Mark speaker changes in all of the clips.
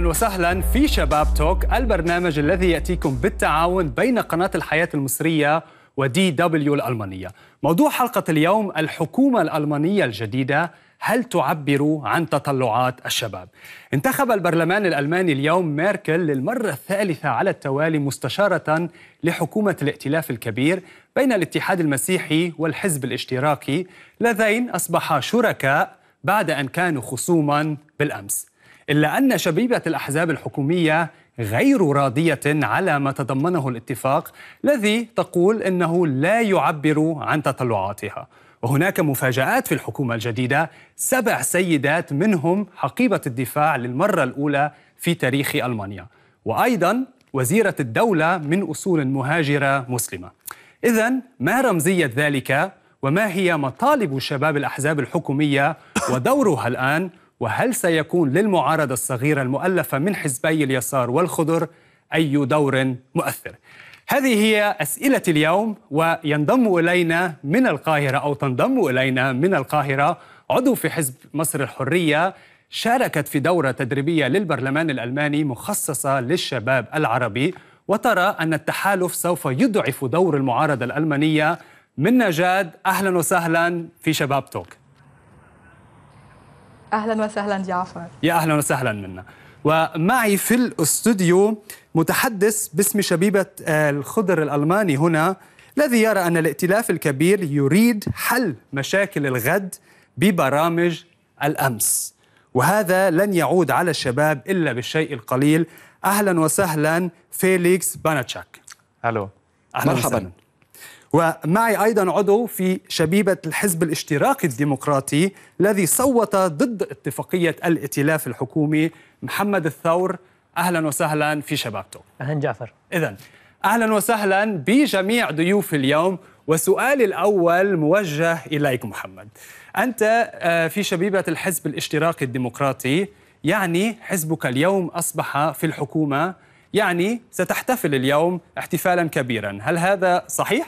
Speaker 1: اهلا وسهلا في شباب توك البرنامج الذي ياتيكم بالتعاون بين قناه الحياه المصريه ودي دبليو الالمانيه. موضوع حلقه اليوم الحكومه الالمانيه الجديده هل تعبر عن تطلعات الشباب؟ انتخب البرلمان الالماني اليوم ميركل للمره الثالثه على التوالي مستشاره لحكومه الائتلاف الكبير بين الاتحاد المسيحي والحزب الاشتراكي، اللذين اصبحا شركاء بعد ان كانوا خصوما بالامس. إلا أن شبيبة الأحزاب الحكومية غير راضية على ما تضمنه الاتفاق الذي تقول إنه لا يعبر عن تطلعاتها وهناك مفاجآت في الحكومة الجديدة سبع سيدات منهم حقيبة الدفاع للمرة الأولى في تاريخ ألمانيا وأيضا وزيرة الدولة من أصول مهاجرة مسلمة إذا ما رمزية ذلك وما هي مطالب شباب الأحزاب الحكومية ودورها الآن وهل سيكون للمعارضة الصغيرة المؤلفة من حزبي اليسار والخضر أي دور مؤثر؟ هذه هي أسئلة اليوم وينضم إلينا من القاهرة أو تنضم إلينا من القاهرة عضو في حزب مصر الحرية شاركت في دورة تدريبية للبرلمان الألماني مخصصة للشباب العربي وترى أن التحالف سوف يضعف دور المعارضة الألمانية من نجاد أهلا وسهلا في شباب توك
Speaker 2: اهلا وسهلا جعفر
Speaker 1: يا اهلا وسهلا منا ومعي في الاستوديو متحدث باسم شبيبه آه، الخضر الالماني هنا الذي يرى ان الائتلاف الكبير يريد حل مشاكل الغد ببرامج الامس وهذا لن يعود على الشباب الا بالشيء القليل اهلا وسهلا فيليكس باناتشاك الو مرحبا وسهلاً. ومعي أيضا عضو في شبيبة الحزب الاشتراكي الديمقراطي الذي صوت ضد اتفاقية الائتلاف الحكومي محمد الثور أهلا وسهلا في شبابته أهلا جعفر إذا أهلا وسهلا بجميع ضيوف اليوم وسؤالي الأول موجه إليك محمد أنت آه، في شبيبة الحزب الاشتراكي الديمقراطي يعني حزبك اليوم أصبح في الحكومة يعني ستحتفل اليوم احتفالا كبيرا هل هذا صحيح؟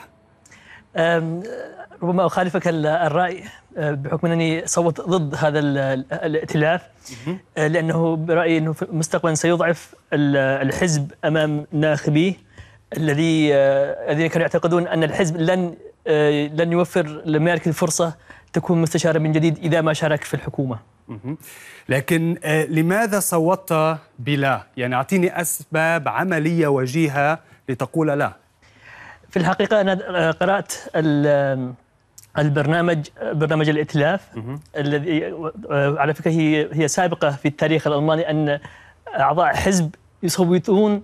Speaker 1: ربما أخالفك الرأي
Speaker 3: أه، بحكم أنني صوت ضد هذا الائتلاف أه، لأنه برأيي أنه مستقبلا سيضعف الحزب أمام ناخبيه الذي أه، الذين كانوا يعتقدون أن الحزب لن لن يوفر لمالك الفرصة تكون مستشارا
Speaker 1: من جديد إذا ما شارك في الحكومة لكن لماذا صوتت بلا؟ يعني أعطيني أسباب عملية وجيهة لتقول لا في الحقيقه انا آه، قرات البرنامج برنامج
Speaker 3: الائتلاف الذي آه، على فكره هي هي سابقه في التاريخ الالماني ان اعضاء حزب يصوتون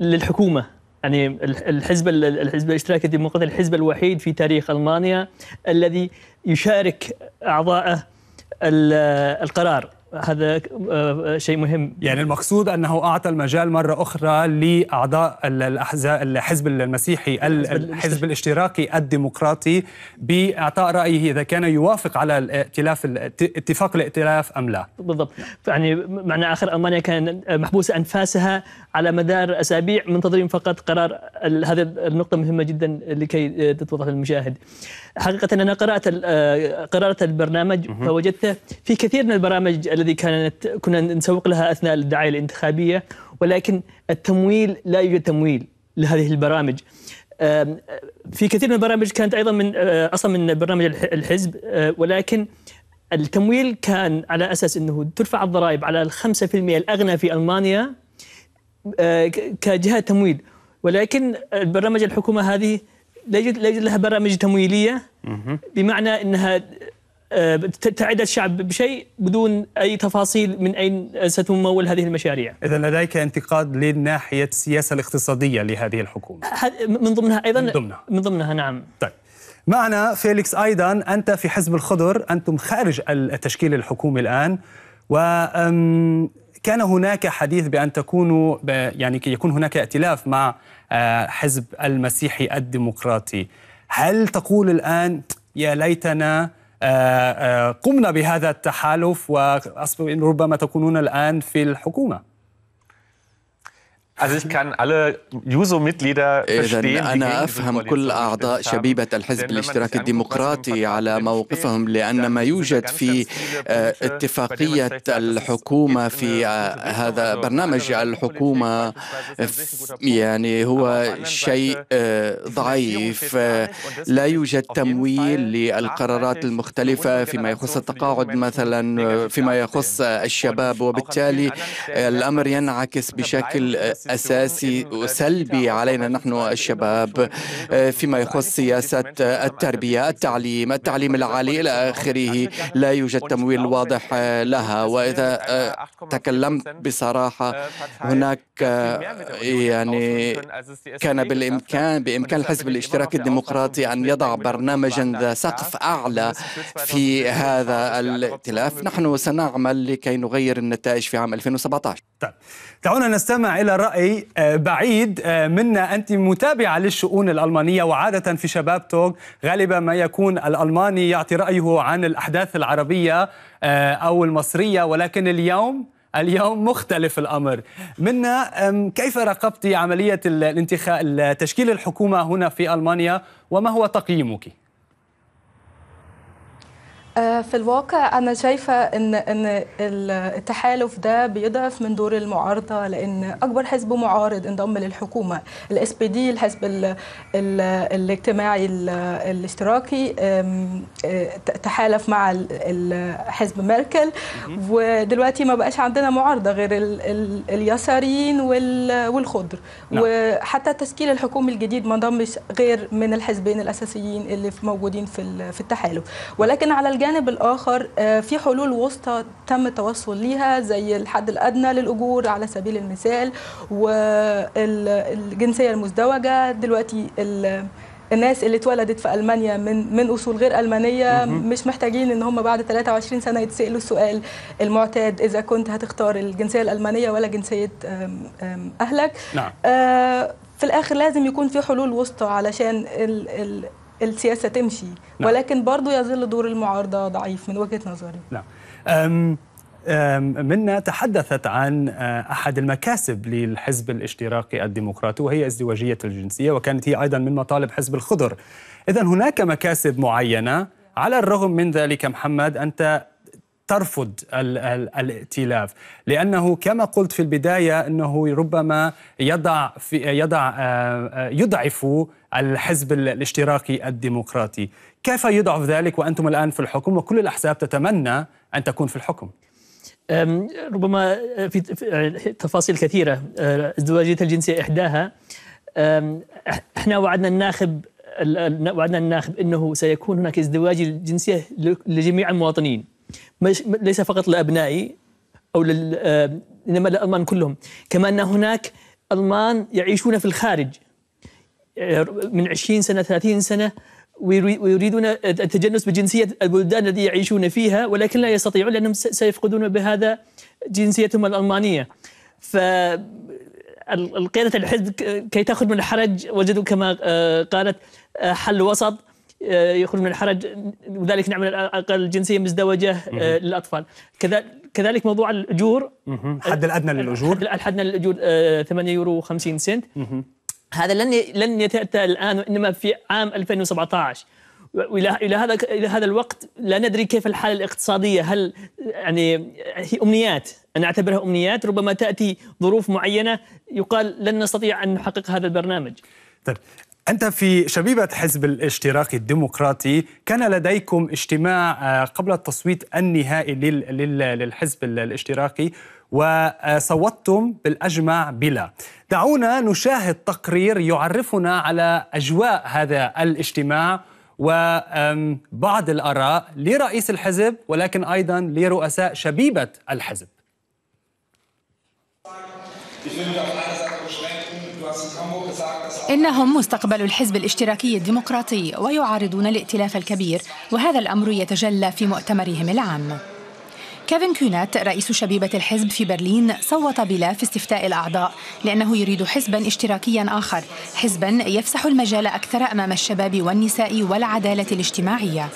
Speaker 3: للحكومه يعني الحزب الحزب الاشتراكي الديمقراطي الحزب الوحيد في تاريخ المانيا الذي يشارك
Speaker 1: اعضاءه آه، القرار هذا آه، آه، شيء مهم يعني المقصود انه اعطى المجال مره اخرى لاعضاء الاحزاب الحزب المسيحي الحزب الاشتراكي الديمقراطي باعطاء رايه اذا كان يوافق على الائتلاف اتفاق الائتلاف ام لا بالضبط يعني معنى اخر المانيا
Speaker 3: كان محبوسه انفاسها على مدار اسابيع منتظرين فقط قرار هذه النقطه مهمه جدا لكي آه، تتوضح للمشاهد حقيقه انا قرات قرات البرنامج فوجدته في كثير من البرامج الذي كانت كنا نسوق لها اثناء الدعايه الانتخابيه ولكن التمويل لا يوجد تمويل لهذه البرامج في كثير من البرامج كانت ايضا من آه، اصلا من برنامج الحزب آه، ولكن التمويل كان على اساس انه ترفع الضرائب على ال 5% الاغنى في المانيا آه، كجهه تمويل ولكن البرنامج الحكومه هذه لا يوجد لها برامج تمويليه بمعنى انها تعد الشعب بشيء بدون أي تفاصيل من أين ستمول هذه
Speaker 1: المشاريع إذا لديك انتقاد للناحية السياسة الاقتصادية لهذه الحكومة من ضمنها أيضا من ضمنها, من ضمنها نعم طيب معنا فيليكس أيضا أنت في حزب الخضر أنتم خارج التشكيل الحكومي الآن و كان هناك حديث بأن تكونوا يعني يكون هناك ائتلاف مع آه، حزب المسيحي الديمقراطي هل تقول الآن يا ليتنا آه، آه، قمنا بهذا التحالف وربما تكونون الآن في الحكومة
Speaker 4: Also ich kann alle Juso-Mitglieder äh, verstehen. أنا أفهم كل أعضاء شبيبة الحزب الاشتراكي
Speaker 5: الديمقراطي على موقفهم لأن ما يوجد في اتفاقية الحكومة في هذا برنامج الحكومة يعني هو شيء ضعيف لا يوجد تمويل للقرارات المختلفة فيما يخص التقاعد مثلا فيما يخص الشباب وبالتالي الأمر ينعكس بشكل أساسي وسلبي علينا نحن الشباب آه، فيما يعني يخص سياسة التربية التعليم التعليم العالي إلى آخره لا يوجد تمويل واضح آه، لها وإذا آه، تكلمت بصراحة هناك يعني كان بالإمكان بإمكان الحزب الاشتراكي الديمقراطي أن يضع برنامجا ذا سقف أعلى في هذا الائتلاف نحن سنعمل لكي نغير النتائج في عام 2017
Speaker 1: طيب. دعونا نستمع إلى رأي آه، بعيد آه، منا أنت متابعة للشؤون الألمانية وعادة في شباب توغ غالبا ما يكون الألماني يعطي رأيه عن الأحداث العربية آه، أو المصرية ولكن اليوم اليوم مختلف الأمر منا كيف راقبتي عملية الانتخاب تشكيل الحكومة هنا في ألمانيا وما هو تقييمك؟
Speaker 2: آه، في الواقع انا شايفه ان ان التحالف ده بيضعف من دور المعارضه لان اكبر حزب معارض انضم للحكومه الاس بي دي الحزب الـ الـ الاجتماعي الـ الاشتراكي آه، تحالف مع حزب ميركل ودلوقتي ما بقاش عندنا معارضه غير اليساريين والخضر نعم. وحتى التشكيل الحكومي الجديد ما انضمش غير من الحزبين الاساسيين اللي موجودين في في التحالف ولكن على الجانب الآخر آه، في حلول وسطى تم التوصل ليها زي الحد الأدنى للأجور على سبيل المثال والجنسية المزدوجة دلوقتي الناس اللي اتولدت في المانيا من من اصول غير المانيه مش محتاجين ان هم بعد 23 سنه يتسالوا السؤال المعتاد اذا كنت هتختار الجنسيه الالمانيه ولا جنسيه اهلك نعم. آه، في الاخر لازم يكون في حلول وسطى علشان السياسه تمشي نعم. ولكن برضه يظل دور المعارضه ضعيف من وجهه نظري
Speaker 1: نعم أم منا تحدثت عن آه، احد المكاسب للحزب الاشتراكي الديمقراطي وهي ازدواجيه الجنسيه وكانت هي ايضا من مطالب حزب الخضر. اذا هناك مكاسب معينه على الرغم من ذلك محمد انت ترفض الائتلاف لانه كما قلت في البدايه انه ربما يضع في يضع آه، آه، يضعف الحزب الاشتراكي الديمقراطي كيف يضعف ذلك وانتم الان في الحكم وكل الاحزاب تتمنى ان تكون في الحكم ربما في يعني
Speaker 3: تفاصيل كثيره آه، ازدواجيه الجنسيه احداها احنا وعدنا الناخب وعدنا الناخب انه سيكون هناك ازدواجيه الجنسيه لجميع المواطنين مش ليس فقط لأبنائي أو لل آه، إنما للألمان كلهم كما أن هناك ألمان يعيشون في الخارج من 20 سنة 30 سنة ويريدون التجنس بجنسية البلدان التي يعيشون فيها ولكن لا يستطيعون لأنهم سيفقدون بهذا جنسيتهم الألمانية ف القيادة الحزب كي تأخذ من الحرج وجدوا كما آه، قالت آه، حل وسط آه، يخرج من الحرج وذلك نعمل الاقل جنسيه مزدوجه آه، للاطفال كذلك موضوع الاجور
Speaker 1: الحد آه، الادنى
Speaker 3: للاجور الحد الادنى للاجور 8 يورو 50 سنت هذا لن لن يتاتى الان وانما في عام 2017 والى الى هذا الى هذا الوقت لا ندري كيف الحاله الاقتصاديه هل يعني هي امنيات انا اعتبرها امنيات ربما تاتي ظروف معينه يقال لن نستطيع ان نحقق هذا البرنامج طيب
Speaker 1: أنت في شبيبة حزب الاشتراك الديمقراطي كان لديكم اجتماع آه، قبل التصويت النهائي للحزب الاشتراكي وصوتتم بالأجمع بلا دعونا نشاهد تقرير يعرفنا على أجواء هذا الاجتماع وبعض الآراء لرئيس الحزب ولكن أيضا لرؤساء شبيبة الحزب
Speaker 6: إنهم مستقبل الحزب الاشتراكي الديمقراطي ويعارضون الائتلاف الكبير وهذا الأمر يتجلى في مؤتمرهم العام كيفن كونات رئيس شبيبة الحزب في برلين صوت بلا في استفتاء الأعضاء لأنه يريد حزبا اشتراكيا آخر حزبا يفسح المجال أكثر أمام الشباب والنساء والعدالة الاجتماعية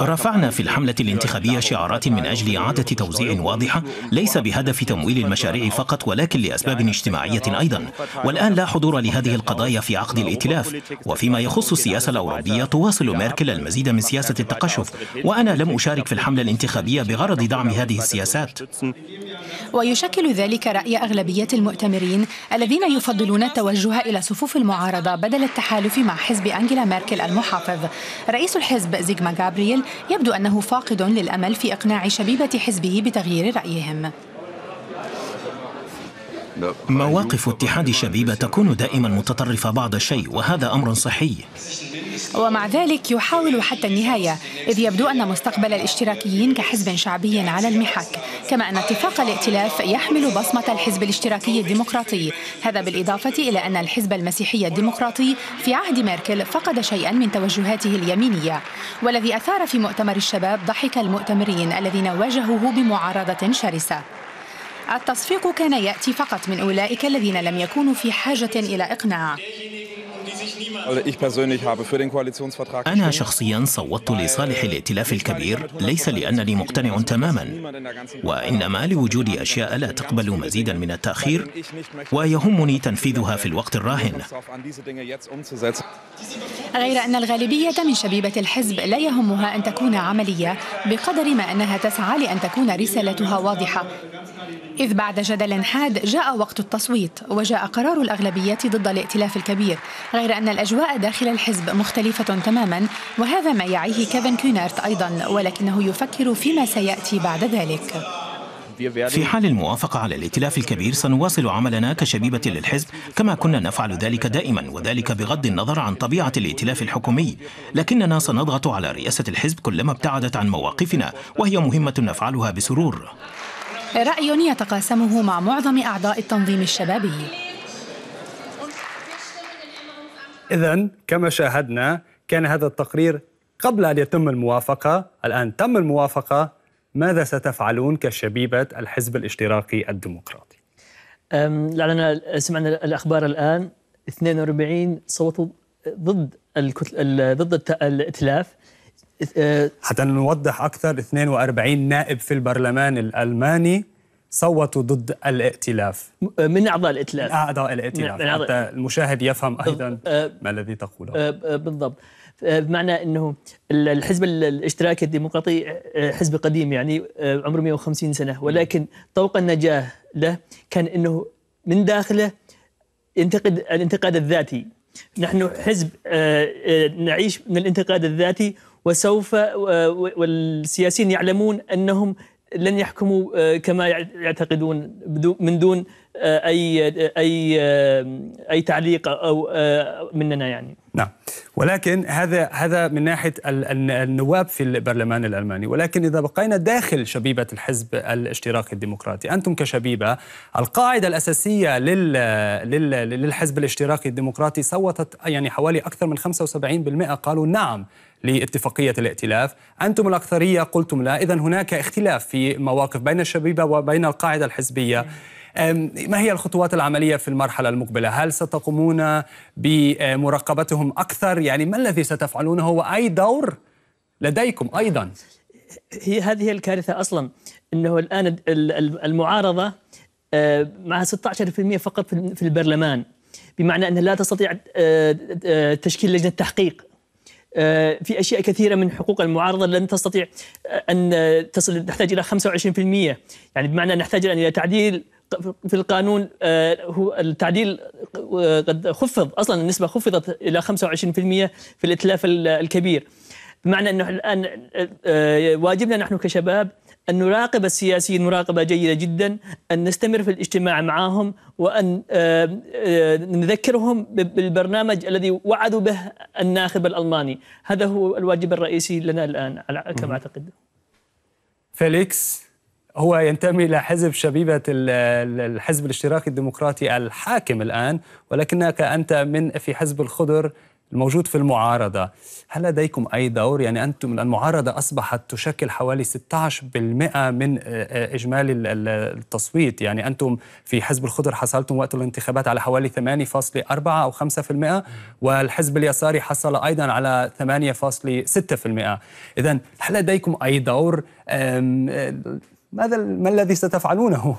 Speaker 7: رفعنا في الحملة الانتخابية شعارات من أجل إعادة توزيع واضحة ليس بهدف تمويل المشاريع فقط ولكن لأسباب اجتماعية أيضا والآن لا حضور لهذه القضايا في عقد الائتلاف وفيما يخص السياسة الأوروبية تواصل ميركل المزيد من سياسة التقشف وأنا لم أشارك في الحملة الانتخابية بغرض دعم هذه السياسات
Speaker 6: ويشكل ذلك رأي أغلبية المؤتمرين الذين يفضلون التوجه إلى صفوف المعارضة بدل التحالف مع حزب أنجيلا ميركل المحافظ رئيس الحزب زيغما جابرييل يبدو أنه فاقد للأمل في إقناع شبيبة حزبه بتغيير رأيهم
Speaker 7: مواقف اتحاد شبيبة تكون دائما متطرفة بعض الشيء وهذا أمر صحي
Speaker 6: ومع ذلك يحاول حتى النهاية إذ يبدو أن مستقبل الاشتراكيين كحزب شعبي على المحك كما أن اتفاق الائتلاف يحمل بصمة الحزب الاشتراكي الديمقراطي هذا بالإضافة إلى أن الحزب المسيحي الديمقراطي في عهد ميركل فقد شيئا من توجهاته اليمينية والذي أثار في مؤتمر الشباب ضحك المؤتمرين الذين واجهوه بمعارضة شرسة التصفيق كان يأتي فقط من أولئك الذين لم يكونوا في حاجة إلى إقناع
Speaker 7: أنا شخصيا صوتت لصالح الائتلاف الكبير ليس لأنني مقتنع تماما
Speaker 4: وإنما
Speaker 7: لوجود أشياء لا تقبل مزيدا من التأخير ويهمني تنفيذها في الوقت الراهن
Speaker 6: غير أن الغالبية من شبيبة الحزب لا يهمها أن تكون عملية بقدر ما أنها تسعى لأن تكون رسالتها واضحة إذ بعد جدل حاد جاء وقت التصويت وجاء قرار الأغلبية ضد الائتلاف الكبير غير أن الأجواء داخل الحزب مختلفة تماما وهذا ما يعيه كيفن كينارت أيضا ولكنه يفكر فيما سيأتي بعد ذلك
Speaker 7: في حال الموافقة على الائتلاف الكبير سنواصل عملنا كشبيبة للحزب كما كنا نفعل ذلك دائما وذلك بغض النظر عن طبيعة الائتلاف الحكومي لكننا سنضغط على رئاسة الحزب كلما ابتعدت عن مواقفنا وهي مهمة نفعلها بسرور
Speaker 6: رأي يتقاسمه مع معظم أعضاء التنظيم الشبابي
Speaker 1: إذا كما شاهدنا كان هذا التقرير قبل أن يتم الموافقة الآن تم الموافقة ماذا ستفعلون كشبيبة الحزب الاشتراكي الديمقراطي؟
Speaker 3: لعلنا سمعنا الأخبار الآن 42 صوتوا
Speaker 1: ضد الكتل ضد الائتلاف آه، حتى نوضح أكثر 42 نائب في البرلمان الألماني صوتوا ضد آه، الائتلاف من اعضاء
Speaker 3: الائتلاف اعضاء الائتلاف من حتى
Speaker 1: المشاهد يفهم ايضا آه، ما الذي تقوله
Speaker 3: آه، بالضبط بمعنى انه
Speaker 1: الحزب الاشتراكي
Speaker 3: الديمقراطي حزب قديم يعني عمره 150 سنه ولكن طوق النجاه له كان انه من داخله ينتقد الانتقاد الذاتي نحن حزب نعيش من الانتقاد الذاتي وسوف والسياسيين يعلمون انهم لن يحكموا آه، كما يعتقدون من دون آه، اي آه، اي اي تعليق او مننا يعني
Speaker 1: نعم ولكن هذا هذا من ناحيه النواب في البرلمان الالماني ولكن اذا بقينا داخل شبيبه الحزب الاشتراكي الديمقراطي انتم كشبيبه القاعده الاساسيه لل للحزب الاشتراكي الديمقراطي صوتت يعني حوالي اكثر من 75% قالوا نعم لاتفاقية الائتلاف أنتم الأكثرية قلتم لا إذا هناك اختلاف في مواقف بين الشبيبة وبين القاعدة الحزبية ما هي الخطوات العملية في المرحلة المقبلة؟ هل ستقومون بمراقبتهم أكثر؟ يعني ما الذي ستفعلونه وأي دور لديكم أيضا؟ هي هذه الكارثة أصلا أنه الآن المعارضة
Speaker 3: آه، معها 16% فقط في البرلمان بمعنى أنها لا تستطيع آه، آه، تشكيل لجنة تحقيق آه، في اشياء كثيره من حقوق المعارضه لن تستطيع آه، ان تصل تحتاج الى 25% يعني بمعنى نحتاج الى تعديل في القانون آه، هو التعديل قد خفض اصلا النسبه خفضت الى 25% في الاتلاف الكبير بمعنى انه الان واجبنا نحن كشباب أن نراقب السياسيين مراقبة جيدة جدا أن نستمر في الاجتماع معهم وأن آه، آه، نذكرهم بالبرنامج الذي وعدوا به الناخب الألماني هذا هو الواجب الرئيسي لنا الآن كما أعتقد
Speaker 1: فيليكس هو ينتمي إلى حزب شبيبة الحزب الاشتراكي الديمقراطي الحاكم الآن ولكنك أنت من في حزب الخضر الموجود في المعارضة هل لديكم أي دور؟ يعني أنتم المعارضة أصبحت تشكل حوالي 16% من آه، آه، إجمالي التصويت يعني أنتم في حزب الخضر حصلتم وقت الانتخابات على حوالي 8.4 أو 5% والحزب اليساري حصل أيضا على 8.6% إذا هل لديكم أي دور؟ آه، ماذا ما الذي ستفعلونه؟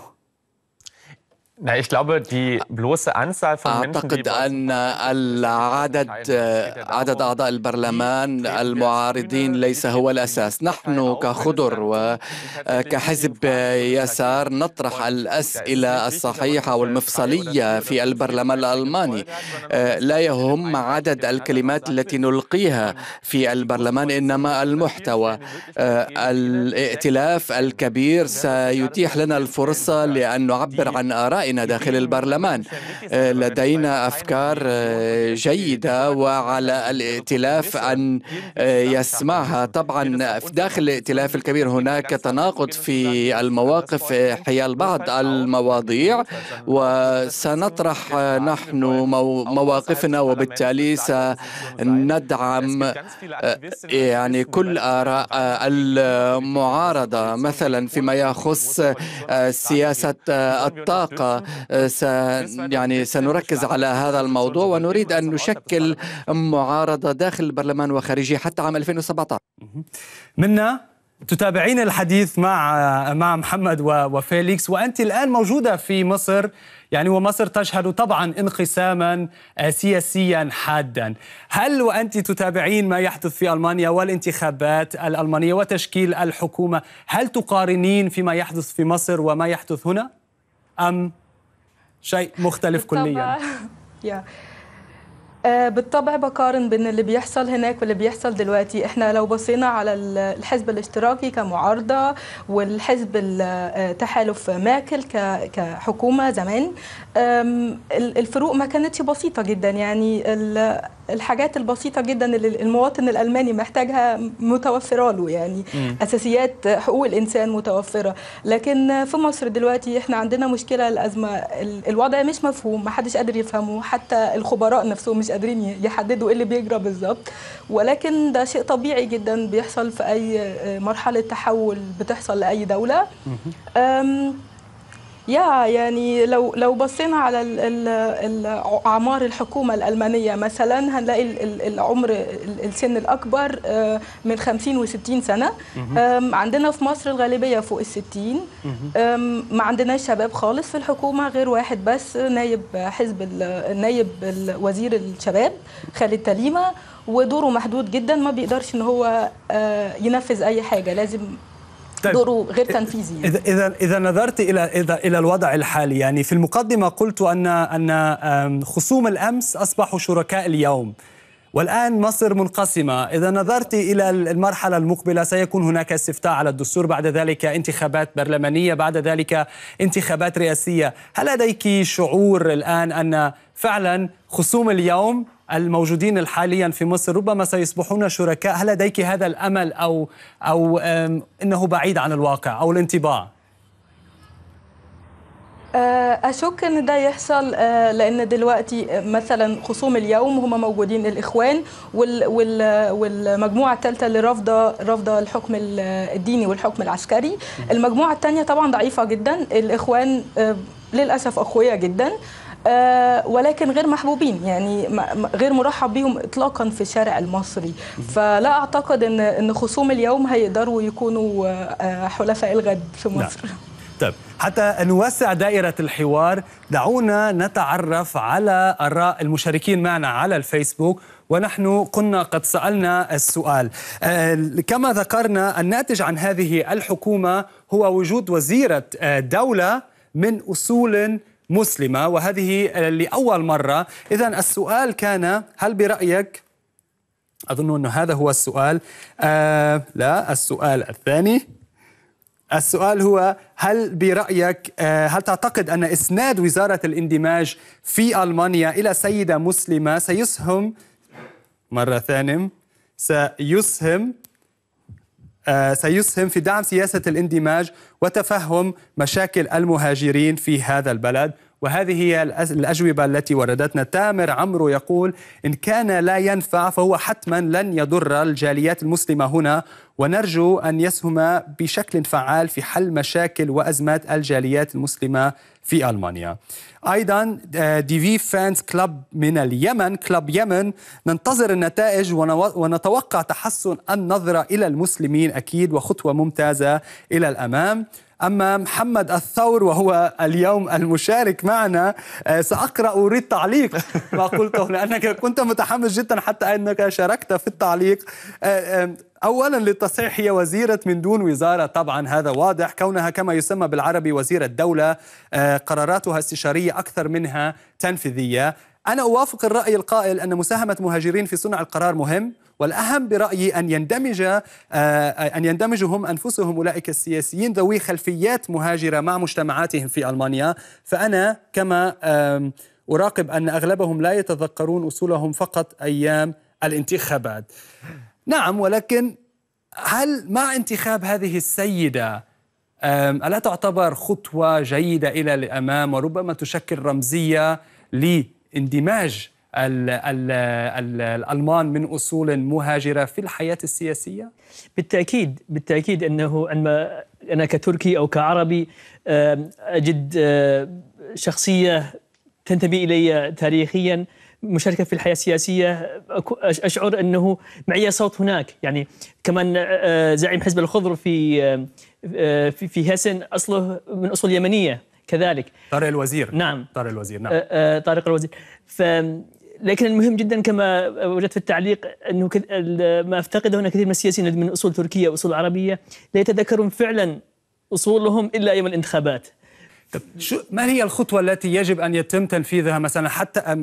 Speaker 4: Na, ich glaube, die ah. bloße Anzahl von Menschen, أعتقد
Speaker 5: أن العدد آه، عدد أعضاء البرلمان المعارضين ليس هو الأساس نحن كخضر وكحزب يسار نطرح الأسئلة الصحيحة والمفصلية في البرلمان الألماني آه، لا يهم عدد الكلمات التي نلقيها في البرلمان إنما المحتوى آه، الائتلاف الكبير سيتيح لنا الفرصة لأن نعبر عن آرائنا أعضائنا داخل البرلمان آه، لدينا أفكار آه، جيدة وعلى الائتلاف أن آه، يسمعها طبعا داخل الائتلاف الكبير هناك تناقض في المواقف حيال بعض المواضيع وسنطرح نحن مواقفنا وبالتالي سندعم يعني كل آراء المعارضة مثلا فيما يخص سياسة الطاقة وس يعني سنركز على هذا الموضوع ونريد أن نشكل معارضة داخل البرلمان وخارجه حتى عام 2017
Speaker 1: منا تتابعين الحديث مع مع محمد وفيليكس وانت الان موجوده في مصر يعني ومصر تشهد طبعا انقساما آه، سياسيا حادا هل وانت تتابعين ما يحدث في المانيا والانتخابات الالمانيه وتشكيل الحكومه هل تقارنين فيما يحدث في مصر وما يحدث هنا ام شيء مختلف كليا
Speaker 2: آه، بالطبع بقارن بين اللي بيحصل هناك واللي بيحصل دلوقتي احنا لو بصينا على الحزب الاشتراكي كمعارضة والحزب التحالف آه، ماكل كحكومة زمان الفروق ما كانتش بسيطة جدا يعني الحاجات البسيطة جدا اللي المواطن الألماني محتاجها متوفرة له يعني م. أساسيات حقوق الإنسان متوفرة لكن في مصر دلوقتي احنا عندنا مشكلة الأزمة الوضع مش مفهوم ما حدش قادر يفهمه حتى الخبراء نفسهم مش قادرين يحددوا ايه اللي بيجرى بالظبط ولكن ده شيء طبيعي جدا بيحصل في اي آه، مرحله تحول بتحصل لاي دوله يا يعني لو لو بصينا على اعمار الحكومه الالمانيه مثلا هنلاقي العمر السن الاكبر آه، من 50 و60 سنه عندنا في مصر الغالبيه فوق ال 60 ما عندناش شباب خالص في الحكومه غير واحد بس نائب حزب النايب وزير الشباب خالد تليمه ودوره محدود جدا ما بيقدرش ان هو آه، ينفذ اي حاجه لازم طيب. دوره غير تنفيذي
Speaker 1: اذا اذا اذا نظرت الى اذا الى الوضع الحالي يعني في المقدمه قلت ان ان خصوم الامس اصبحوا شركاء اليوم والآن مصر منقسمة إذا نظرت إلى المرحلة المقبلة سيكون هناك استفتاء على الدستور بعد ذلك انتخابات برلمانية بعد ذلك انتخابات رئاسية هل لديك شعور الآن أن فعلا خصوم اليوم الموجودين حاليا في مصر ربما سيصبحون شركاء هل لديك هذا الامل او او انه بعيد عن الواقع او الانطباع
Speaker 6: أه،
Speaker 2: أشك أن ده يحصل أه، لأن دلوقتي مثلا خصوم اليوم هم موجودين الإخوان والمجموعة الثالثة اللي رافضة رافضة الحكم الديني والحكم العسكري المجموعة الثانية طبعا ضعيفة جدا الإخوان أه، للأسف أقوياء جدا آه، ولكن غير محبوبين يعني غير مرحب بيهم اطلاقا في الشارع المصري فلا اعتقد ان ان خصوم اليوم هيقدروا يكونوا آه، حلفاء الغد في نعم. مصر نعم.
Speaker 1: طيب حتى نوسع دائرة الحوار دعونا نتعرف على آراء المشاركين معنا على الفيسبوك ونحن كنا قد سألنا السؤال آه، كما ذكرنا الناتج عن هذه الحكومة هو وجود وزيرة دولة من أصول مسلمة وهذه لأول مرة إذا السؤال كان هل برأيك أظن أن هذا هو السؤال آه لا السؤال الثاني السؤال هو هل برأيك آه، هل تعتقد أن إسناد وزارة الاندماج في ألمانيا إلى سيدة مسلمة سيسهم مرة ثانية سيسهم آه، سيسهم في دعم سياسة الاندماج وتفهم مشاكل المهاجرين في هذا البلد وهذه هي الأجوبة التي وردتنا تامر عمرو يقول إن كان لا ينفع فهو حتما لن يضر الجاليات المسلمة هنا ونرجو أن يسهم بشكل فعال في حل مشاكل وأزمات الجاليات المسلمة في ألمانيا أيضا دي في فانز كلب من اليمن كلب يمن ننتظر النتائج ونتوقع تحسن النظرة إلى المسلمين أكيد وخطوة ممتازة إلى الأمام أما محمد الثور وهو اليوم المشارك معنا آه، سأقرأ أريد تعليق ما قلته لأنك كنت متحمس جدا حتى أنك شاركت في التعليق آه، آه، اولا للتصحيح هي وزيره من دون وزاره طبعا هذا واضح كونها كما يسمى بالعربي وزيره دوله قراراتها استشاريه اكثر منها تنفيذيه انا اوافق الراي القائل ان مساهمه مهاجرين في صنع القرار مهم والأهم برأيي أن يندمج آه، آه، أن يندمج هم أنفسهم أولئك السياسيين ذوي خلفيات مهاجرة مع مجتمعاتهم في ألمانيا فأنا كما أراقب أن أغلبهم لا يتذكرون أصولهم فقط أيام الانتخابات نعم ولكن هل مع انتخاب هذه السيدة ألا تعتبر خطوة جيدة إلى الأمام وربما تشكل رمزية لاندماج الالمان من اصول مهاجره في الحياه السياسيه؟ بالتاكيد بالتاكيد
Speaker 3: انه عندما انا كتركي او كعربي اجد شخصيه تنتمي الي تاريخيا مشاركة في الحياة السياسية أشعر أنه معي صوت هناك يعني كمان زعيم حزب الخضر في في, هسن هيسن أصله من أصول يمنية كذلك طارق الوزير نعم طارق الوزير نعم طارق الوزير لكن المهم جدا كما وجدت في التعليق انه ما افتقده هنا كثير من السياسيين من اصول تركيه واصول عربيه
Speaker 1: لا يتذكرون فعلا اصولهم الا ايام الانتخابات طب شو ما هي الخطوة التي يجب أن يتم تنفيذها مثلا حتى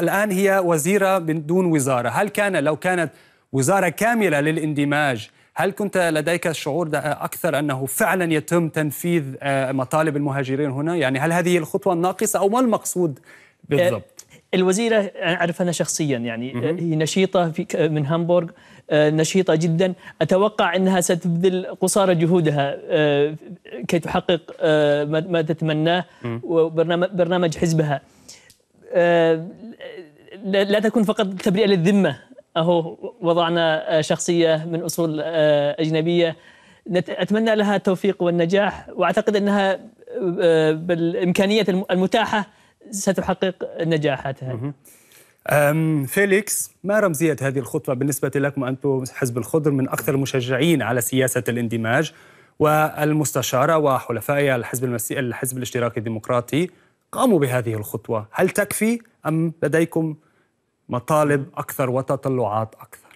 Speaker 1: الآن هي وزيرة بدون وزارة هل كان لو كانت وزارة كاملة للاندماج هل كنت لديك الشعور أكثر أنه فعلا يتم تنفيذ آه، مطالب المهاجرين هنا يعني هل هذه الخطوة الناقصة أو ما المقصود بالضبط الوزيرة أعرف أنا شخصيا يعني آه، هي
Speaker 3: نشيطة في من هامبورغ آه، نشيطة جدا أتوقع أنها ستبذل قصارى جهودها آه، كي تحقق ما تتمناه وبرنامج حزبها لا تكون فقط تبرئة للذمة أهو وضعنا شخصية من أصول أجنبية أتمنى لها التوفيق والنجاح وأعتقد أنها بالإمكانية المتاحة ستحقق نجاحاتها
Speaker 1: فيليكس ما رمزية هذه الخطوة بالنسبة لكم أنتم حزب الخضر من أكثر المشجعين على سياسة الاندماج والمستشارة وحلفاء الحزب المسيحي الحزب الاشتراكي الديمقراطي قاموا بهذه الخطوة هل تكفي أم لديكم مطالب أكثر وتطلعات أكثر؟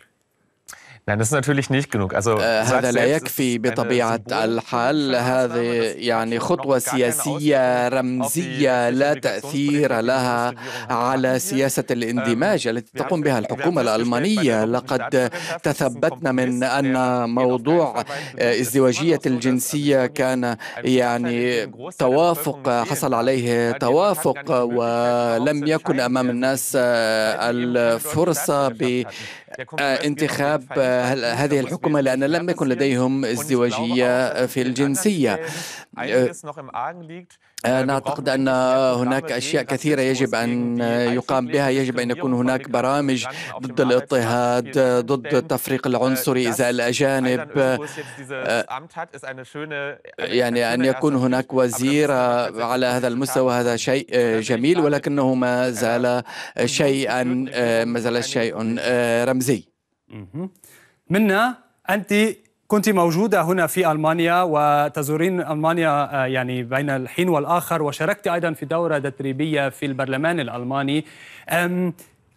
Speaker 4: natürlich nicht genug. Also, äh, هذا لا
Speaker 5: يكفي بطبيعة الحال هذه يعني خطوة سياسية رمزية لا تأثير لها على سياسة ähm, الاندماج التي تقوم بها الحكومة الألمانية لقد تثبتنا من أن موضوع ازدواجية الجنسية كان يعني توافق حصل عليه توافق ولم يكن أمام الناس الفرصة ب آه، انتخاب آه، هذه الحكومة لأن لم يكن لديهم ازدواجية في الجنسية أنا آه، أعتقد أن هناك أشياء كثيرة يجب أن يقام بها يجب أن يكون هناك برامج ضد الاضطهاد ضد التفريق العنصري إزاء äh, الأجانب آه، آه، äh, يعني أن يكون هناك وزير على هذا المستوى هذا شيء جميل ولكنه ما äh, زال شيئا ما زال شيء رمزي
Speaker 1: منا أنت كنت موجودة هنا في ألمانيا وتزورين ألمانيا آه، يعني بين الحين والآخر وشاركت أيضا في دورة تدريبية في البرلمان الألماني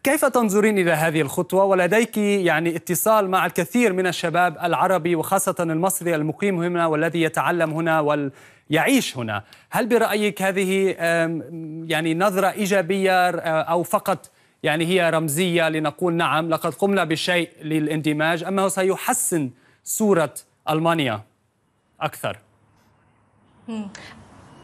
Speaker 1: كيف تنظرين إلى هذه الخطوة ولديك يعني اتصال مع الكثير من الشباب العربي وخاصة المصري المقيم هنا والذي يتعلم هنا ويعيش هنا هل برأيك هذه يعني نظرة إيجابية آه، أو فقط يعني هي رمزية لنقول نعم لقد قمنا بشيء للاندماج أنه سيحسن صورة ألمانيا أكثر
Speaker 2: hmm.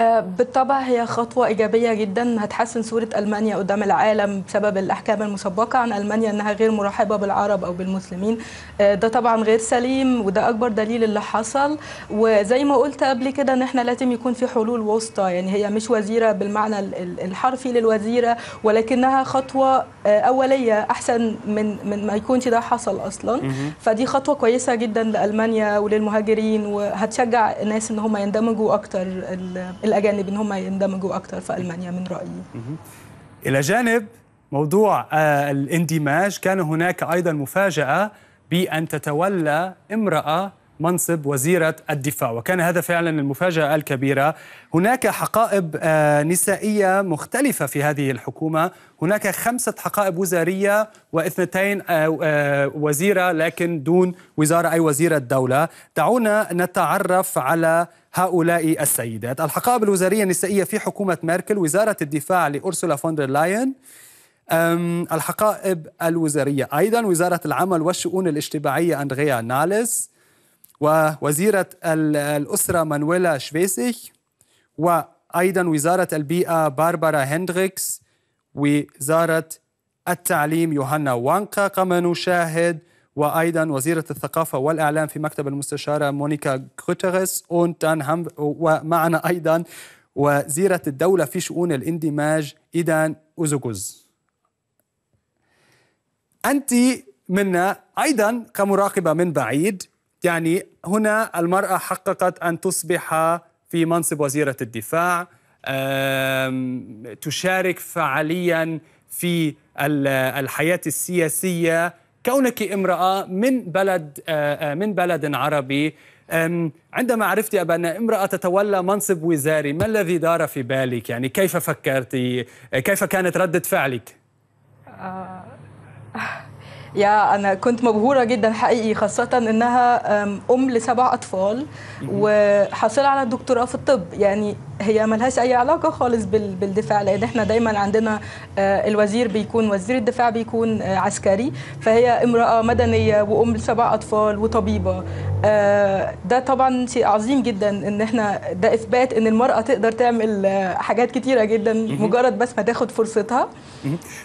Speaker 2: آه، بالطبع هي خطوة إيجابية جدا هتحسن صورة ألمانيا قدام العالم بسبب الأحكام المسبقة عن ألمانيا أنها غير مرحبة بالعرب أو بالمسلمين آه، ده طبعا غير سليم وده أكبر دليل اللي حصل وزي ما قلت قبل كده أن احنا لازم يكون في حلول وسطى يعني هي مش وزيرة بالمعنى الحرفي للوزيرة ولكنها خطوة آه، أولية أحسن من, من ما يكونش ده حصل أصلا فدي خطوة كويسة جدا لألمانيا وللمهاجرين وهتشجع الناس أن هم يندمجوا أكتر الاجانب ان هم يندمجوا اكتر في المانيا من رايي
Speaker 1: الى جانب موضوع آه، الاندماج كان هناك ايضا مفاجاه بان تتولى امراه منصب وزيرة الدفاع وكان هذا فعلا المفاجأة الكبيرة هناك حقائب آه، نسائية مختلفة في هذه الحكومة هناك خمسة حقائب وزارية واثنتين آه، آه، وزيرة لكن دون وزارة أي وزيرة دولة دعونا نتعرف على هؤلاء السيدات الحقائب الوزارية النسائية في حكومة ميركل وزارة الدفاع لأرسولا فوندر لاين الحقائب الوزارية أيضا وزارة العمل والشؤون الاجتماعية أندريا ناليس ووزيرة الأسرة مانويلا شفيسيخ وأيضا وزارة البيئة باربرا هندريكس وزارة التعليم يوهانا وانكا كما نشاهد وايضا وزيره الثقافه والاعلام في مكتب المستشاره مونيكا غوتيريس ومعنا ايضا وزيره الدوله في شؤون الاندماج ايدان اوزوغوز انت منا ايضا كمراقبه من بعيد يعني هنا المرأة حققت أن تصبح في منصب وزيرة الدفاع تشارك فعليا في الحياة السياسية كونك امرأة من بلد من بلد عربي عندما عرفت أن امرأة تتولى منصب وزاري ما الذي دار في بالك يعني كيف فكرت كيف كانت ردة فعلك آه.
Speaker 2: يا انا كنت مبهوره جدا حقيقي خاصه انها ام لسبع اطفال وحاصله على الدكتوراه في الطب يعني هي ملهاش اي علاقه خالص بالدفاع لان احنا دايما عندنا آه، الوزير بيكون وزير الدفاع بيكون آه، عسكري فهي امراه مدنيه وام لسبع اطفال وطبيبه آه، ده طبعا شيء عظيم جدا ان احنا ده اثبات ان المراه تقدر تعمل حاجات كتيره جدا مجرد بس ما تاخد فرصتها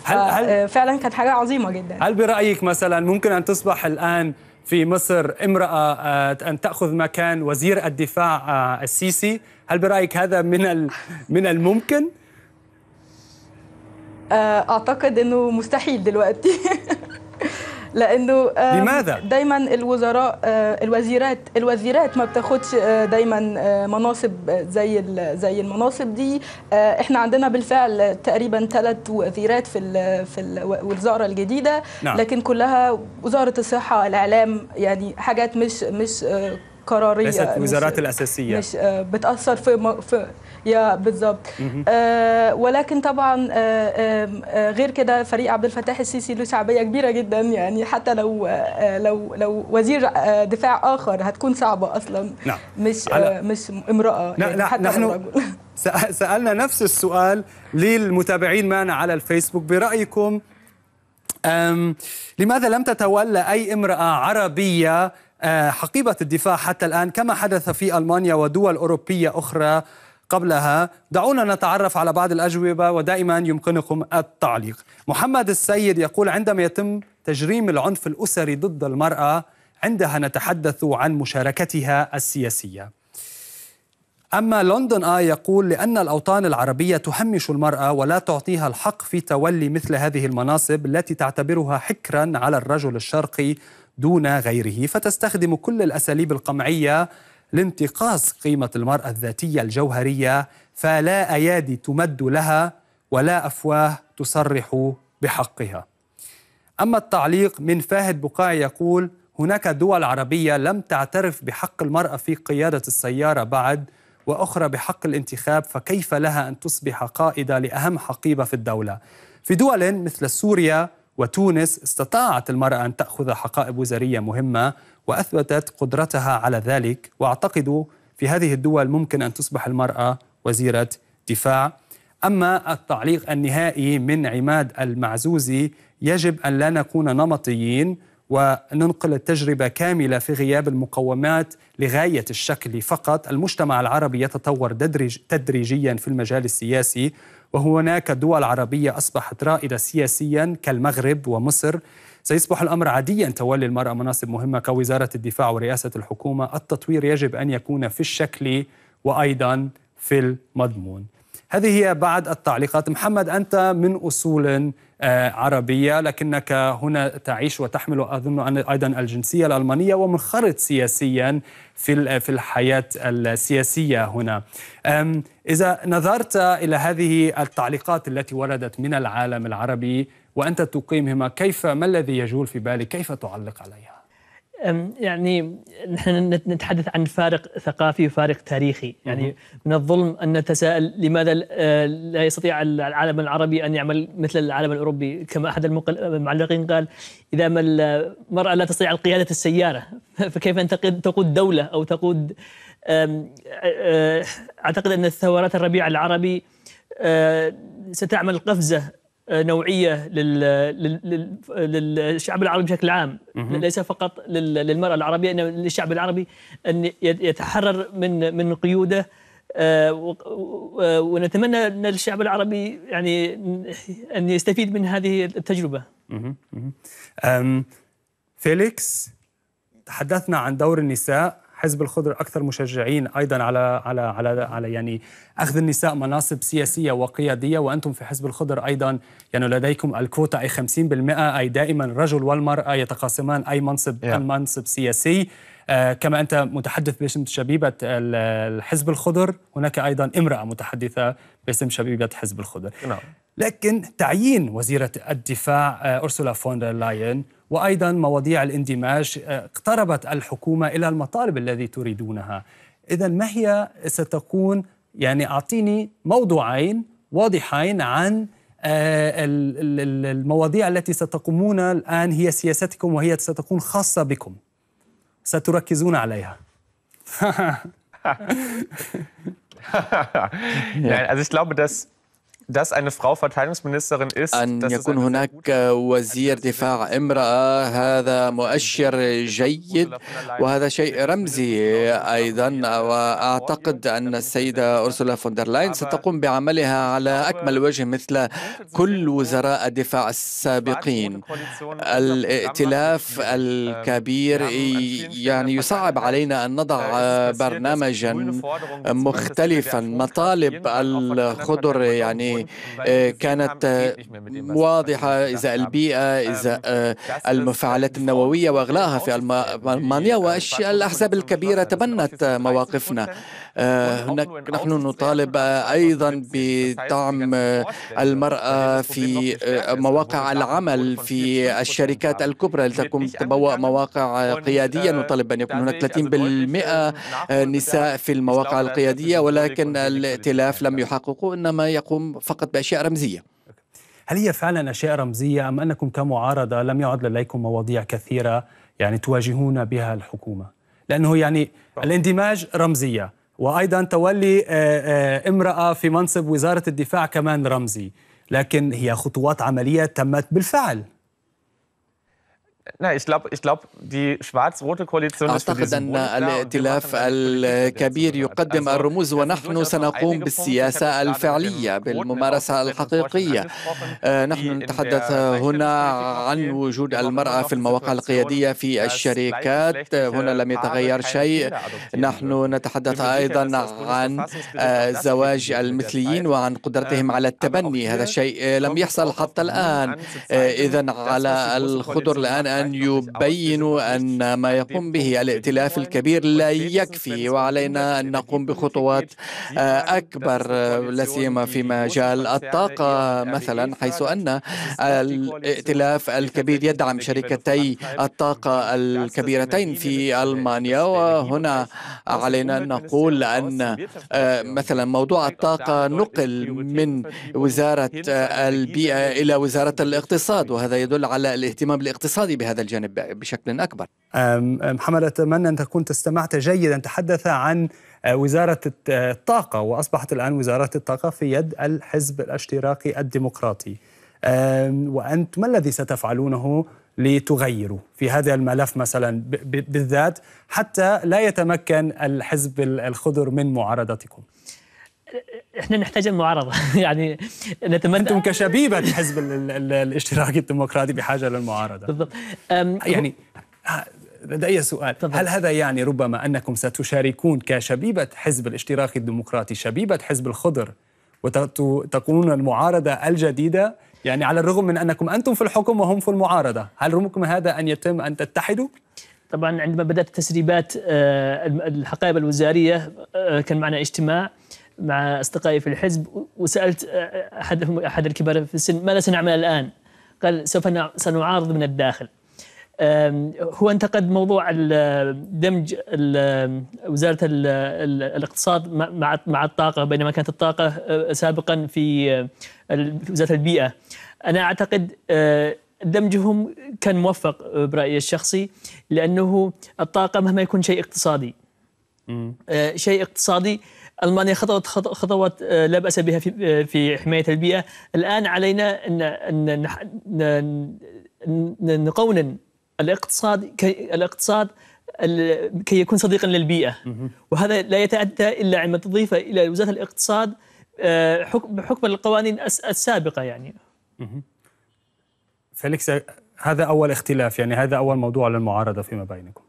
Speaker 2: هل هل فعلا كانت حاجه عظيمه جدا
Speaker 1: هل برايك مثلا ممكن ان تصبح الان في مصر امرأة آه، أن تأخذ مكان وزير الدفاع آه، السيسي هل برأيك هذا من من الممكن؟
Speaker 2: آه، أعتقد أنه مستحيل دلوقتي لانه لماذا دايما الوزراء الوزيرات الوزيرات ما بتاخدش دايما مناصب زي زي المناصب دي احنا عندنا بالفعل تقريبا ثلاث وزيرات في في الوزاره الجديده نعم. لكن كلها وزاره الصحه الاعلام يعني حاجات مش مش قراريه ليست وزارات الاساسيه مش آه، بتاثر في, في يا بالظبط آه ولكن طبعا آه،, آه آه غير كده فريق عبد الفتاح السيسي له شعبيه كبيره جدا يعني حتى لو آه لو لو وزير آه دفاع اخر هتكون صعبه اصلا نعم. مش آه مش امراه يعني حتى نحن
Speaker 1: سالنا نفس السؤال للمتابعين معنا على الفيسبوك برايكم لماذا لم تتولى اي امراه عربيه آه، حقيبة الدفاع حتى الآن كما حدث في ألمانيا ودول أوروبية أخرى قبلها دعونا نتعرف على بعض الأجوبة ودائما يمكنكم التعليق محمد السيد يقول عندما يتم تجريم العنف الأسري ضد المرأة عندها نتحدث عن مشاركتها السياسية أما لندن آي آه، يقول لأن الأوطان العربية تهمش المرأة ولا تعطيها الحق في تولي مثل هذه المناصب التي تعتبرها حكرا على الرجل الشرقي دون غيره فتستخدم كل الاساليب القمعيه لانتقاص قيمه المراه الذاتيه الجوهريه فلا ايادي تمد لها ولا افواه تصرح بحقها اما التعليق من فاهد بقاعي يقول هناك دول عربيه لم تعترف بحق المراه في قياده السياره بعد واخرى بحق الانتخاب فكيف لها ان تصبح قائده لاهم حقيبه في الدوله في دول مثل سوريا وتونس استطاعت المرأة أن تأخذ حقائب وزارية مهمة وأثبتت قدرتها على ذلك وأعتقد في هذه الدول ممكن أن تصبح المرأة وزيرة دفاع أما التعليق النهائي من عماد المعزوزي يجب أن لا نكون نمطيين وننقل التجربة كاملة في غياب المقومات لغاية الشكل فقط المجتمع العربي يتطور تدريج تدريجيا في المجال السياسي وهناك دول عربية أصبحت رائدة سياسيا كالمغرب ومصر سيصبح الأمر عاديا تولي المرأة مناصب مهمة كوزارة الدفاع ورئاسة الحكومة التطوير يجب أن يكون في الشكل وأيضا في المضمون هذه هي بعض التعليقات محمد أنت من أصول آه، عربية لكنك هنا تعيش وتحمل أظن أيضا الجنسية الألمانية ومنخرط سياسيا في في الحياة السياسية هنا إذا نظرت إلى هذه التعليقات التي وردت من العالم العربي وأنت تقيمهما كيف ما الذي يجول في بالك كيف تعلق عليها
Speaker 3: يعني نحن نتحدث عن فارق ثقافي وفارق تاريخي يعني من الظلم أن نتساءل لماذا آه، لا يستطيع العالم العربي أن يعمل مثل العالم الأوروبي كما أحد المعلقين قال إذا ما المرأة لا تستطيع قيادة السيارة فكيف أن تقود دولة أو تقود آه، أعتقد أن الثورات الربيع العربي آه، ستعمل قفزة آه، نوعيه للشعب العربي بشكل عام ليس فقط للمراه العربيه انما للشعب العربي ان يتحرر من من قيوده آه، ونتمنى ان الشعب العربي يعني ان يستفيد من هذه التجربه.
Speaker 1: فيليكس تحدثنا عن دور النساء حزب الخضر اكثر مشجعين ايضا على على على على يعني اخذ النساء مناصب سياسيه وقياديه وانتم في حزب الخضر ايضا يعني لديكم الكوتا اي 50% اي دائما الرجل والمراه يتقاسمان اي منصب yeah. منصب سياسي آه كما انت متحدث باسم شبيبه الحزب الخضر هناك ايضا امراه متحدثه باسم شبيبه حزب الخضر نعم. No. لكن تعيين وزيره الدفاع آه ارسولا فون لاين وايضا مواضيع الاندماج آه، اقتربت الحكومه الى المطالب الذي تريدونها اذا ما هي ستكون يعني اعطيني موضوعين واضحين عن آه، المواضيع التي ستقومون الان هي سياستكم وهي ستكون خاصه بكم ستركزون عليها
Speaker 4: يعني also ich glaube, dass dass eine Frau Verteidigungsministerin ist أن يكون
Speaker 5: هناك وزير دفاع امرأة هذا مؤشر جيد وهذا شيء رمزي أيضا وأعتقد أن السيدة أرسولا فون دير لاين ستقوم بعملها على أكمل وجه مثل كل وزراء الدفاع السابقين الائتلاف ähm, الكبير يعني يصعب علينا أن نضع äh, برنامجا مختلفا مطالب الخضر يعني كانت واضحة إذا البيئة إذا المفاعلات النووية وإغلاقها في ألمانيا والأحزاب الكبيرة تبنت مواقفنا هناك نحن نطالب أيضا بدعم المرأة في مواقع العمل في الشركات الكبرى لتكون تبوأ مواقع قيادية نطالب أن يكون هناك 30% نساء في المواقع القيادية ولكن الائتلاف لم يحققوا إنما يقوم فقط
Speaker 1: بأشياء رمزية هل هي فعلا أشياء رمزية أم أنكم كمعارضة لم يعد لديكم مواضيع كثيرة يعني تواجهون بها الحكومة لأنه يعني الاندماج رمزية وأيضا تولي آه، آه، امرأة في منصب وزارة الدفاع كمان رمزي لكن هي خطوات عملية تمت بالفعل
Speaker 4: لا ich glaube ich glaube die schwarz أعتقد أن
Speaker 5: الائتلاف الكبير يقدم الرموز ونحن سنقوم بالسياسة الفعلية بالممارسة الحقيقية آه، نحن نتحدث هنا عن وجود المرأة في المواقع القيادية في الشركات آه، هنا لم يتغير شيء نحن نتحدث أيضا عن آه، زواج المثليين وعن قدرتهم ähm, على التبني هذا الشيء لم يحصل حتى الآن إذا على الخضر الآن أن يبينوا أن ما يقوم به الائتلاف الكبير لا يكفي وعلينا أن نقوم بخطوات أكبر لا سيما في مجال الطاقة مثلا حيث أن الائتلاف الكبير يدعم شركتي الطاقة الكبيرتين في ألمانيا وهنا علينا أن نقول أن مثلا موضوع الطاقة نقل من وزارة البيئة إلى وزارة الاقتصاد وهذا يدل على الاهتمام الاقتصادي بهذا
Speaker 1: الجانب بشكل أكبر محمد أتمنى أن تكون استمعت جيدا تحدث عن آه، وزارة آه، الطاقة وأصبحت الآن وزارة الطاقة في يد الحزب الاشتراكي الديمقراطي وأنت ما الذي ستفعلونه لتغيروا في هذا الملف مثلا بالذات حتى لا يتمكن الحزب الخضر من معارضتكم احنا نحتاج المعارضه يعني نتمنى انتم كشبيبه الحزب الاشتراكي الديمقراطي بحاجه للمعارضه بالضبط يعني آه، لدي سؤال طبعا. هل هذا يعني ربما أنكم ستشاركون كشبيبة حزب الاشتراكي الديمقراطي شبيبة حزب الخضر وتكونون المعارضة الجديدة يعني على الرغم من أنكم أنتم في الحكم وهم في المعارضة هل رمكم هذا أن يتم أن تتحدوا؟ طبعا عندما بدأت التسريبات آه، الحقائب
Speaker 3: الوزارية آه، كان معنا اجتماع مع أصدقائي في الحزب وسألت أحد أحد الكبار في السن ماذا سنعمل الآن؟ قال سوف سنعارض من الداخل هو انتقد موضوع دمج وزاره الاقتصاد مع مع الطاقه بينما كانت الطاقه آه، سابقا آه، في وزاره البيئه انا اعتقد آه، دمجهم كان موفق برايي الشخصي لانه الطاقه مهما يكون شيء اقتصادي شيء اقتصادي المانيا خطوت خطوات آه، لا باس بها في آه، في حمايه البيئه الان علينا ان ان نقونن الاقتصاد الاقتصاد كي يكون صديقا للبيئه وهذا لا يتعدى الا عندما تضيف الى وزاره الاقتصاد آه، بحكم القوانين السابقه يعني
Speaker 1: فليكس هذا اول اختلاف يعني هذا اول موضوع للمعارضه فيما بينكم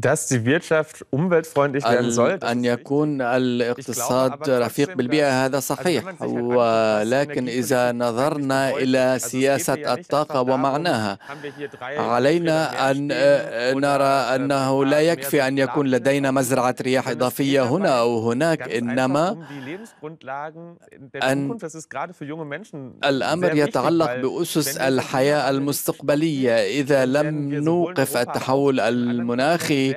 Speaker 1: dass
Speaker 4: die Wirtschaft umweltfreundlich werden soll
Speaker 5: أن يكون الاقتصاد رفيق بالبيئة هذا صحيح ولكن إذا نظرنا إلى سياسة الطاقة ومعناها علينا أن آه، نرى أنه لا يكفي أن يكون لدينا مزرعة رياح إضافية هنا أو هناك إنما
Speaker 4: um أن الأمر يتعلق بأسس الحياة
Speaker 5: المستقبلية إذا لم نوقف التحول المناخي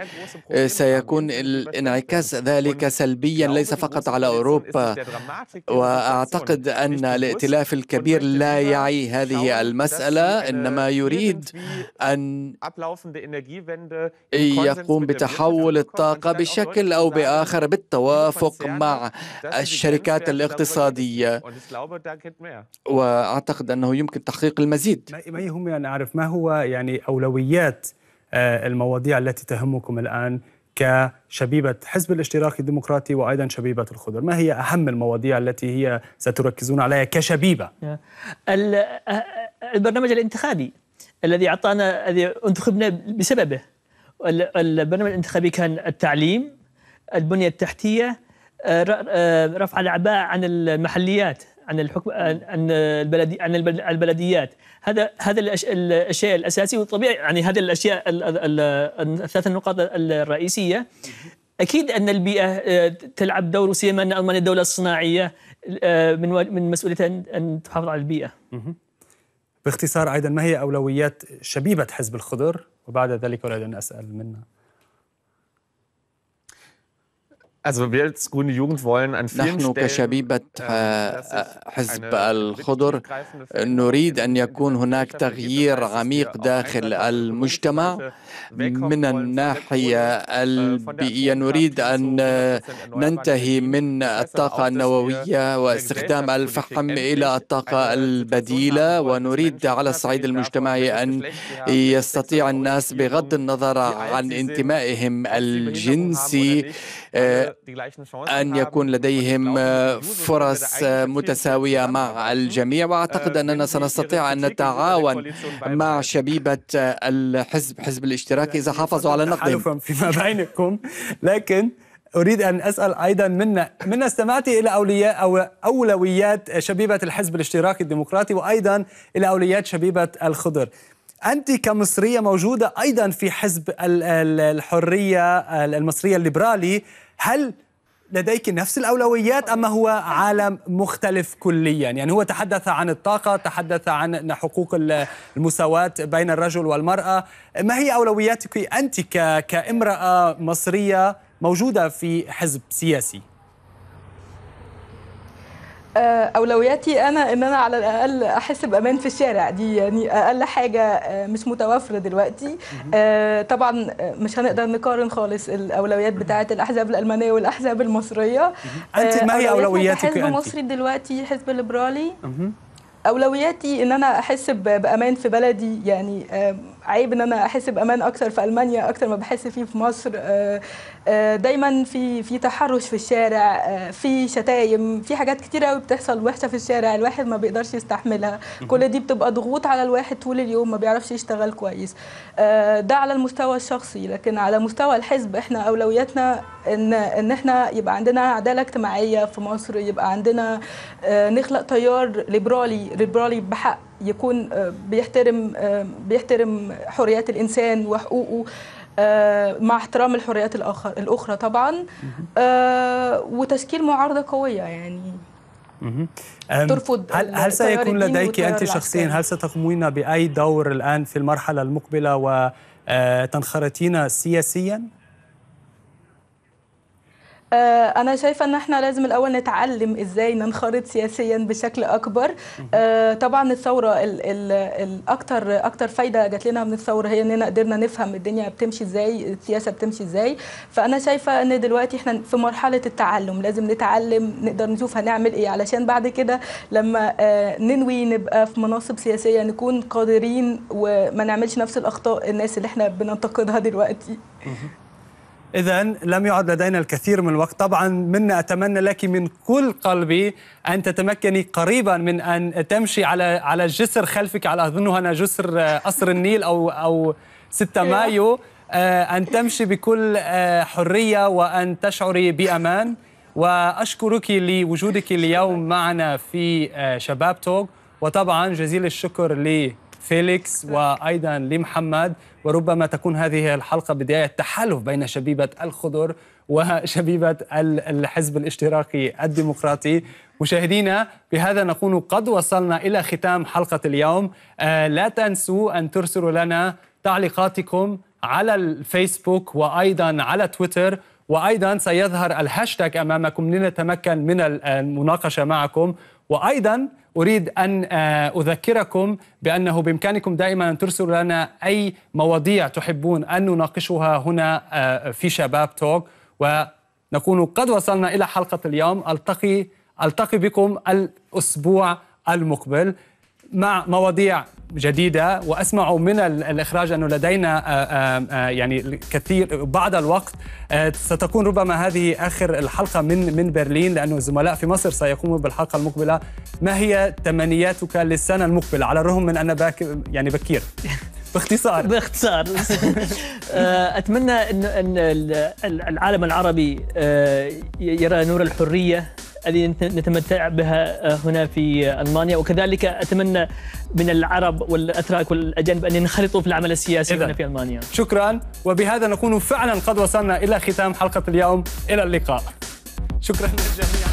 Speaker 5: آه، سيكون انعكاس ذلك سلبيا ليس فقط على أوروبا وأعتقد أن الائتلاف الكبير لا يعي هذه المسألة إنما يريد أن يقوم بتحول الطاقة بشكل أو بآخر بالتوافق مع الشركات الاقتصادية
Speaker 1: وأعتقد أنه يمكن تحقيق المزيد ما يهمني يعني، أن أعرف ما هو يعني أولويات آه، المواضيع التي تهمكم الآن كشبيبة حزب الاشتراك الديمقراطي وأيضا شبيبة الخضر ما هي أهم المواضيع التي هي ستركزون عليها كشبيبة؟
Speaker 3: البرنامج الانتخابي الذي أعطانا الذي انتخبنا بسببه البرنامج الانتخابي كان التعليم البنية التحتية آه، آه، رفع الأعباء عن المحليات عن الحكم عن البلدي عن البلديات هذا هذا الشيء الاساسي والطبيعي يعني هذه الاشياء الثلاث النقاط الرئيسيه اكيد ان البيئه آه، تلعب دور وسيما ان المانيا دوله صناعيه
Speaker 1: آه، من من مسؤوليتها ان تحافظ على البيئه. باختصار ايضا ما هي اولويات شبيبه حزب الخضر وبعد ذلك اريد ان اسال منها.
Speaker 4: نحن كشبيبة ähm, آه، حزب الخضر نريد أن يكون هناك
Speaker 5: تغيير عميق داخل المجتمع من الناحية äh, البيئية نريد أن ننتهي من الطاقة النووية واستخدام الفحم إلى الطاقة البديلة ونريد على الصعيد المجتمعي أن يستطيع الناس بغض النظر عن انتمائهم الجنسي أن يكون لديهم فرص متساوية مع الجميع وأعتقد آه، أننا سنستطيع أن نتعاون
Speaker 1: مع شبيبة الحزب حزب الاشتراكي إذا يعني حافظوا على نقدهم فيما بينكم لكن أريد أن أسأل أيضا منا منا استمعت إلى أولياء أو أولويات شبيبة الحزب الاشتراكي الديمقراطي وأيضا إلى أولويات شبيبة الخضر أنت كمصرية موجودة أيضا في حزب الحرية المصرية الليبرالي هل لديك نفس الأولويات أم هو عالم مختلف كليا يعني هو تحدث عن الطاقة تحدث عن حقوق المساواة بين الرجل والمرأة ما هي أولوياتك أنت كامرأة مصرية موجودة في حزب سياسي
Speaker 2: آه، اولوياتي انا ان انا على الاقل احس بامان في الشارع دي يعني اقل حاجه آه، مش متوفره دلوقتي آه، طبعا مش هنقدر نقارن خالص الاولويات بتاعه الاحزاب الالمانيه والاحزاب المصريه انت ما هي اولوياتك الحزب المصري دلوقتي حزب ليبرالي اولوياتي ان انا احس بامان في بلدي يعني عيب ان انا احس بامان اكتر في المانيا اكتر ما بحس فيه في مصر آه، آه، دايما في في تحرش في الشارع آه، في شتايم في حاجات كتيره قوي بتحصل وحشه في الشارع الواحد ما بيقدرش يستحملها كل دي بتبقى ضغوط على الواحد طول اليوم ما بيعرفش يشتغل كويس ده على المستوى الشخصي لكن على مستوى الحزب احنا اولوياتنا ان ان احنا يبقى عندنا عداله اجتماعيه في مصر يبقى عندنا نخلق تيار ليبرالي ليبرالي بحق يكون آه، بيحترم آه، بيحترم حريات الانسان وحقوقه آه، مع احترام الحريات الاخر الاخرى طبعا وتشكيل معارضه قويه يعني
Speaker 1: ترفض هل, هل سيكون لديك انت شخصيا يعني. هل ستقومين باي دور الان في المرحله المقبله وتنخرطين سياسيا؟
Speaker 2: آه، انا شايفه ان احنا لازم الاول نتعلم ازاي ننخرط سياسيا بشكل اكبر آه، طبعا الثوره الاكثر اكثر فايده جات لنا من الثوره هي اننا قدرنا نفهم الدنيا بتمشي ازاي السياسه بتمشي ازاي فانا شايفه ان دلوقتي احنا في مرحله التعلم لازم نتعلم نقدر نشوف هنعمل ايه علشان بعد كده لما آه، ننوي نبقى في مناصب سياسيه نكون قادرين وما نعملش نفس الاخطاء الناس اللي احنا بننتقدها دلوقتي
Speaker 1: إذا لم يعد لدينا الكثير من الوقت طبعا منا أتمنى لك من كل قلبي أن تتمكني قريبا من أن تمشي على على الجسر خلفك على أظنه أنا جسر آه، قصر النيل أو أو 6 أيوه. مايو آه، أن تمشي بكل آه، حرية وأن تشعري بأمان وأشكرك لوجودك اليوم معنا في شباب توك وطبعا جزيل الشكر لفيليكس وأيضا لمحمد وربما تكون هذه الحلقة بداية تحالف بين شبيبة الخضر وشبيبة الحزب الاشتراكي الديمقراطي مشاهدينا بهذا نكون قد وصلنا إلى ختام حلقة اليوم آه، لا تنسوا أن ترسلوا لنا تعليقاتكم على الفيسبوك وأيضا على تويتر وأيضا سيظهر الهاشتاج أمامكم لنتمكن من المناقشة معكم وأيضا أريد أن آه، أذكركم بأنه بإمكانكم دائما أن ترسلوا لنا أي مواضيع تحبون أن نناقشها هنا آه، في شباب توك ونكون قد وصلنا إلى حلقة اليوم ألتقي ألتقي بكم الأسبوع المقبل مع مواضيع جديده واسمع من الاخراج انه لدينا آه، آه، آه، يعني كثير بعض الوقت ستكون ربما هذه اخر الحلقه من من برلين لانه الزملاء في مصر سيقوموا بالحلقه المقبله ما هي تمنياتك للسنه المقبله على الرغم من ان باك يعني بكير باختصار باختصار اتمنى ان
Speaker 3: العالم العربي يرى نور الحريه التي نتمتع بها آه، هنا في المانيا وكذلك اتمنى من العرب والاتراك
Speaker 1: والاجانب ان ينخرطوا في العمل السياسي هنا في المانيا شكرا وبهذا نكون فعلا قد وصلنا الى ختام حلقه اليوم الى اللقاء شكرا للجميع